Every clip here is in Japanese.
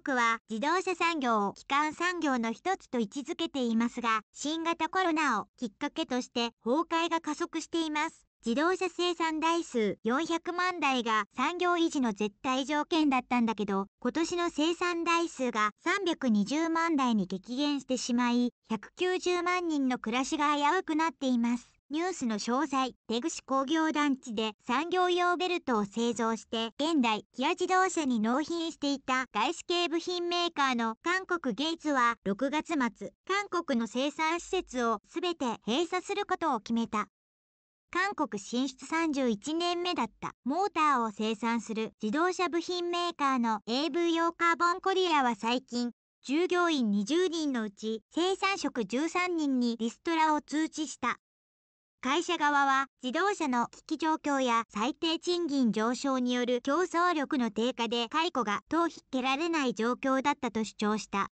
国は自動車産業を基幹産業の一つと位置づけていますが、新型コロナをきっかけとして崩壊が加速しています。自動車生産台数400万台が産業維持の絶対条件だったんだけど、今年の生産台数が320万台に激減してしまい、190万人の暮らしが危うくなっています。ニュースの詳細、出口工業団地で産業用ベルトを製造して、現代、キア自動車に納品していた外資系部品メーカーの韓国ゲイツは6月末、韓国の生産施設をすべて閉鎖することを決めた。韓国進出31年目だったモーターを生産する自動車部品メーカーの AV 用カーボンコリアは最近、従業員20人のうち生産職13人にリストラを通知した。会社側は自動車の危機状況や最低賃金上昇による競争力の低下で解雇が頭引けられない状況だったと主張した。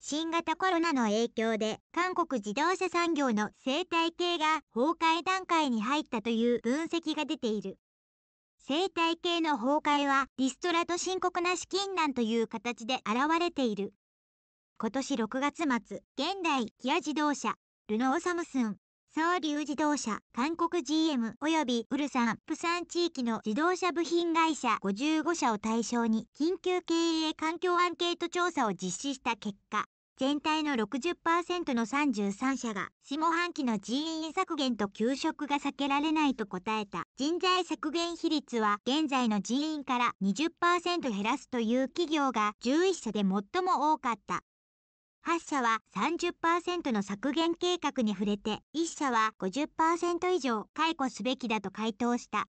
新型コロナの影響で韓国自動車産業の生態系が崩壊段階に入ったという分析が出ている。生態系の崩壊はリストラと深刻な資金難という形で現れている。今年6月末、現代キア自動車、ルノーサムスン、総流自動車、韓国 GM 及びウルサン、プサン地域の自動車部品会社55社を対象に緊急経営環境アンケート調査を実施した結果、全体の60%の33社が下半期の人員削減と給食が避けられないと答えた人材削減比率は現在の人員から20%減らすという企業が11社で最も多かった。8社は30%の削減計画に触れて、1社は50%以上解雇すべきだと回答した。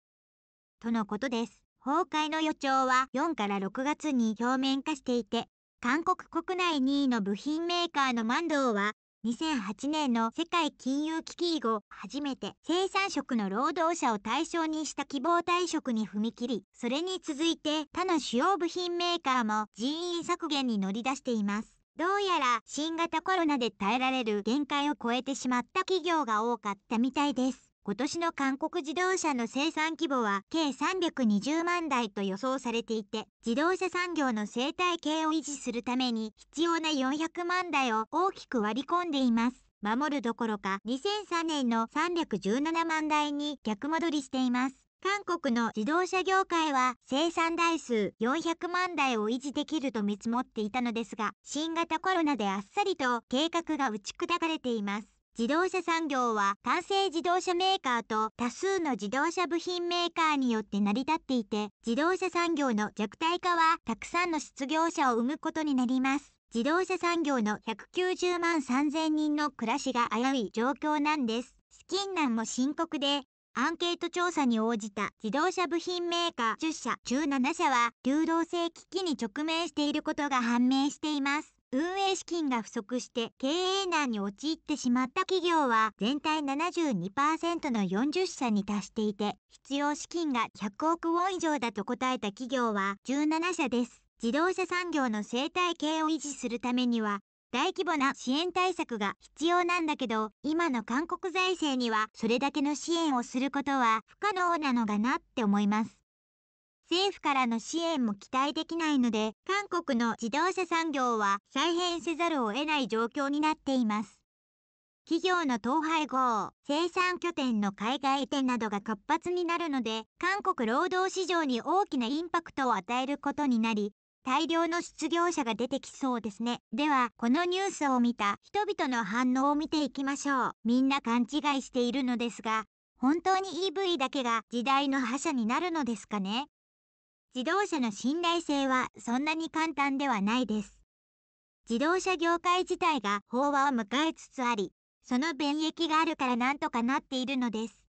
とのことです。崩壊の予兆は4から6月に表面化していて、韓国国内2位の部品メーカーのマンドーは、2008年の世界金融危機以後、初めて生産職の労働者を対象にした希望退職に踏み切り、それに続いて他の主要部品メーカーも人員削減に乗り出しています。どうやら新型コロナで耐えられる限界を超えてしまった企業が多かったみたいです。今年の韓国自動車の生産規模は計320万台と予想されていて、自動車産業の生態系を維持するために必要な400万台を大きく割り込んでいます。守るどころか2003年の317万台に逆戻りしています。韓国の自動車業界は生産台数400万台を維持できると見積もっていたのですが、新型コロナであっさりと計画が打ち砕かれています。自動車産業は完成自動車メーカーと多数の自動車部品メーカーによって成り立っていて、自動車産業の弱体化はたくさんの失業者を生むことになります。自動車産業の190万3000人の暮らしが危うい状況なんです。資金難も深刻で、アンケート調査に応じた自動車部品メーカー10社中7社は流動性危機に直面していることが判明しています。運営資金が不足して経営難に陥ってしまった企業は全体72%の40社に達していて必要資金が100億ウォン以上だと答えた企業は17社です。自動車産業の生態系を維持するためには大規模な支援対策が必要なんだけど、今の韓国財政にはそれだけの支援をすることは不可能なのかなって思います。政府からの支援も期待できないので、韓国の自動車産業は再編せざるを得ない状況になっています。企業の統廃合、生産拠点の海外移転などが活発になるので、韓国労働市場に大きなインパクトを与えることになり、大量の失業者が出てきそうですね。では、このニュースを見た人々の反応を見ていきましょう。みんな勘違いしているのですが、本当に EV だけが時代の覇者になるのですかね自動車の信頼性はそんなに簡単ではないです。自動車業界自体が飽和を迎えつつあり、その便益があるからなんとかなっているのです。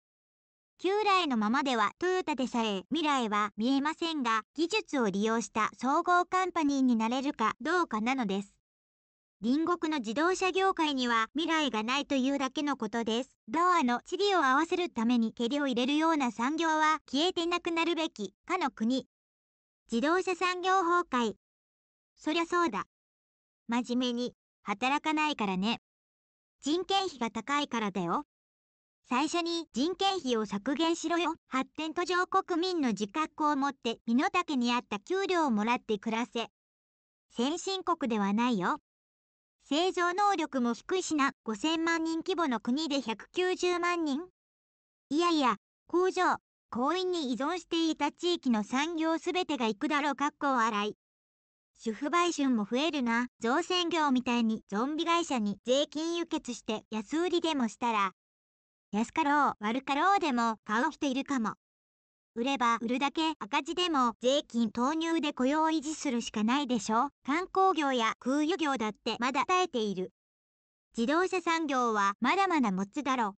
旧来のままではトヨタでさえ未来は見えませんが技術を利用した総合カンパニーになれるかどうかなのです。隣国の自動車業界には未来がないというだけのことです。ドアの地理を合わせるために蹴りを入れるような産業は消えてなくなるべきかの国。自動車産業崩壊。そりゃそうだ。真面目に働かないからね。人件費が高いからだよ。最初に人件費を削減しろよ。発展途上国民の自覚を持って身の丈に合った給料をもらって暮らせ。先進国ではないよ。製造能力も低いしな5000万人規模の国で190万人いやいや、工場、公員に依存していた地域の産業すべてが行くだろうかっこ笑い。主婦売春も増えるな。造船業みたいにゾンビ会社に税金輸血して安売りでもしたら安かろう悪かろうでも顔しているかも。売れば売るだけ赤字でも税金投入で雇用を維持するしかないでしょ。観光業や空輸業だってまだ耐えている。自動車産業はまだまだ持つだろ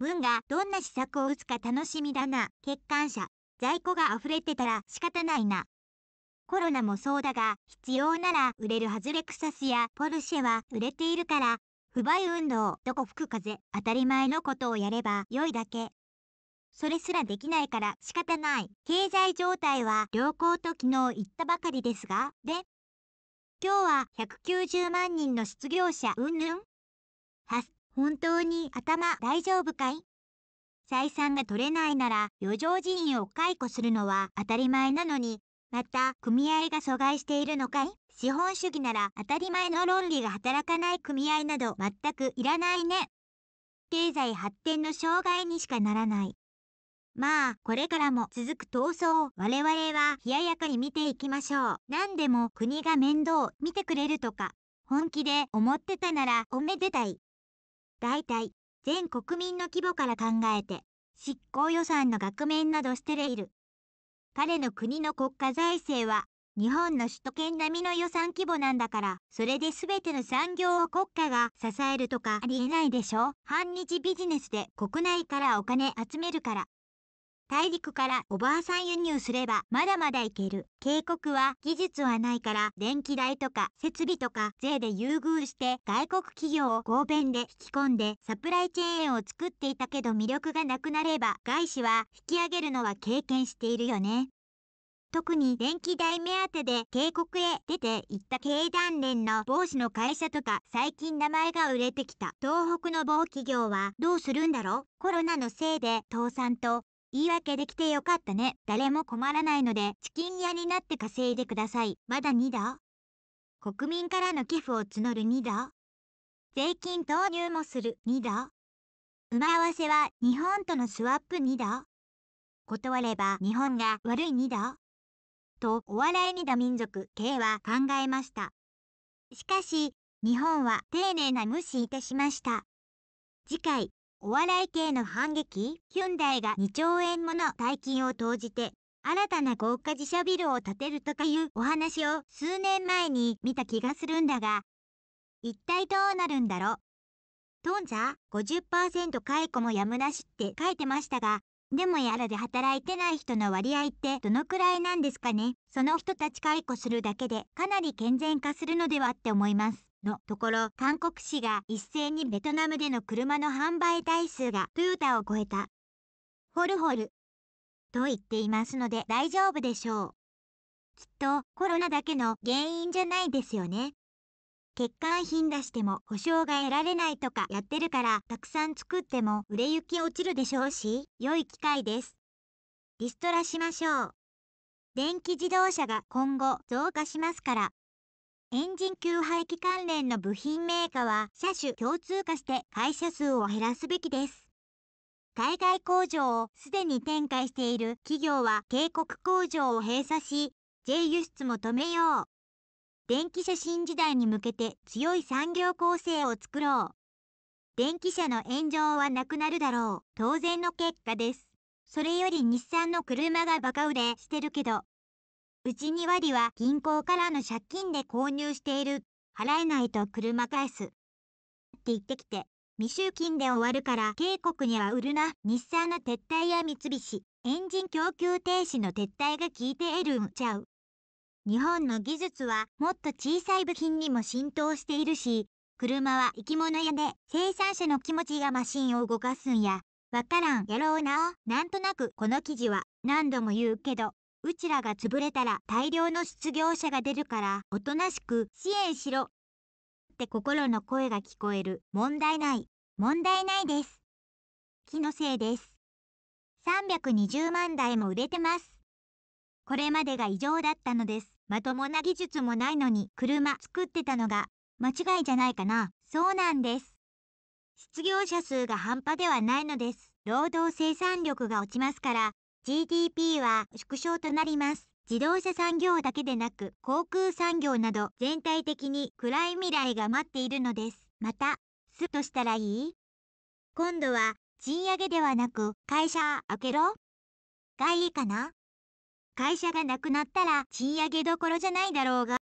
う。文がどんな施策を打つか楽しみだな。欠陥車。在庫が溢れてたら仕方ないな。コロナもそうだが、必要なら売れるはずレクサスやポルシェは売れているから不買運動、どこ吹く風、当たり前のことをやれば良いだけ。それすらできないから仕方ない。経済状態は良好と昨日言ったばかりですが、で、今日は190万人の失業者、うんぬんはす、本当に頭大丈夫かい採算が取れないなら余剰人員を解雇するのは当たり前なのに、また組合が阻害しているのかい資本主義なら当たり前の論理が働かない組合など全くいらないね。経済発展の障害にしかならない。まあ、これからも続く闘争を我々は冷ややかに見ていきましょう。何でも国が面倒見てくれるとか、本気で思ってたならおめでたい。大体、全国民の規模から考えて、執行予算の額面など捨てれいる。彼の国の国家財政は日本の首都圏並みの予算規模なんだから、それで全ての産業を国家が支えるとかありえないでしょ反日ビジネスで国内からお金集めるから。大陸からおばあさん輸入すればまだまだいける。警告は技術はないから電気代とか設備とか税で優遇して外国企業を合弁で引き込んでサプライチェーンを作っていたけど魅力がなくなれば外資は引き上げるのは経験しているよね。特に電気代目当てで渓谷へ出て行った経団連の帽子の会社とか最近名前が売れてきた東北の某企業はどうするんだろうコロナのせいで倒産と言い訳できてよかったね。誰も困らないのでチキン屋になって稼いでください。まだ2だ国民からの寄付を募る2だ税金投入もする2だ馬合わせは日本とのスワップ2だ断れば日本が悪い2だとお笑いにだ民族 K は考えました。しかし、日本は丁寧な無視いたしました。次回、お笑い系の反撃、ヒュンダイが2兆円もの大金を投じて、新たな豪華自社ビルを建てるとかいうお話を数年前に見た気がするんだが、一体どうなるんだろう。トンザ50%解雇もやむなしって書いてましたが、でもやらで働いてない人の割合ってどのくらいなんですかねその人たち解雇するだけでかなり健全化するのではって思います。のところ、韓国市が一斉にベトナムでの車の販売台数がトヨタを超えた。ホルホル。と言っていますので大丈夫でしょう。きっとコロナだけの原因じゃないですよね。欠陥品出しても保証が得られないとかやってるからたくさん作っても売れ行き落ちるでしょうし良い機会ですリストラしましょう電気自動車が今後増加しますからエンジン給排気関連の部品メーカーは車種共通化して会社数を減らすべきです海外工場をすでに展開している企業は警告工場を閉鎖し、J 輸出も止めよう。電気写新時代に向けて強い産業構成を作ろう。電気車の炎上はなくなるだろう。当然の結果です。それより日産の車がバカ売れしてるけど、うち2割は銀行からの借金で購入している。払えないと車返す。って言ってきて、未集金で終わるから警告には売るな。日産の撤退や三菱、エンジン供給停止の撤退が効いて得るんちゃう。日本の技術はもっと小さい部品にも浸透しているし、車は生き物屋で生産者の気持ちがマシンを動かすんや。わからんやろうな。なんとなくこの記事は何度も言うけど、うちらが潰れたら大量の失業者が出るから、おとなしく支援しろ。って心の声が聞こえる。問題ない。問題ないです。気のせいです。320万台も売れてます。これまでが異常だったのです。まともな技術もないのに車作ってたのが間違いじゃないかな。そうなんです。失業者数が半端ではないのです。労働生産力が落ちますから、GDP は縮小となります。自動車産業だけでなく、航空産業など全体的に暗い未来が待っているのです。また、すっとしたらいい今度は賃上げではなく会社開けろがいいかな会社がなくなったら賃上げどころじゃないだろうが。